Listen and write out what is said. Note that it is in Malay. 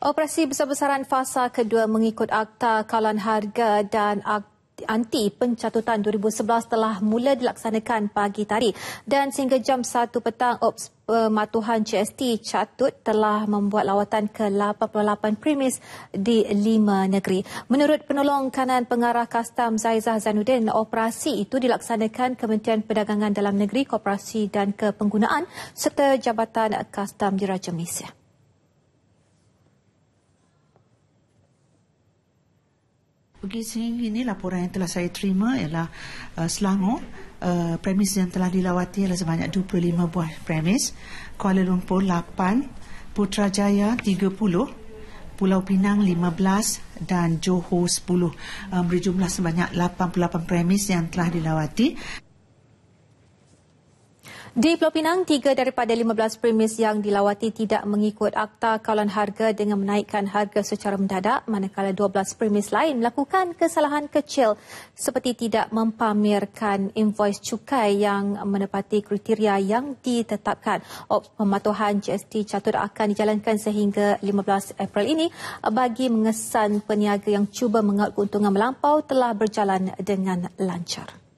Operasi besar-besaran fasa kedua mengikut Akta Kalan Harga dan Akta anti pencatutan 2011 telah mula dilaksanakan pagi tadi dan sehingga jam 1 petang ops pematuhan GST catut telah membuat lawatan ke 88 premis di lima negeri. Menurut penolong kanan pengarah kastam Zaizah Zanuddin, operasi itu dilaksanakan Kementerian Perdagangan Dalam Negeri, Koperasi dan Kepenggunaan serta Jabatan Kastam Diraja Malaysia. Okey, sini ini laporan yang telah saya terima ialah uh, Selangor. Uh, premis yang telah dilawati adalah sebanyak 25 buah premis. Kuala Lumpur 8, Putrajaya 30, Pulau Pinang 15 dan Johor 10. Uh, berjumlah sebanyak 88 premis yang telah dilawati. Di Pulau Pinang, tiga daripada 15 premis yang dilawati tidak mengikut akta kawalan harga dengan menaikkan harga secara mendadak, manakala 12 premis lain melakukan kesalahan kecil seperti tidak mempamerkan invoice cukai yang menepati kriteria yang ditetapkan. Op pematuhan GST catur akan dijalankan sehingga 15 April ini bagi mengesan peniaga yang cuba mengaut keuntungan melampau telah berjalan dengan lancar.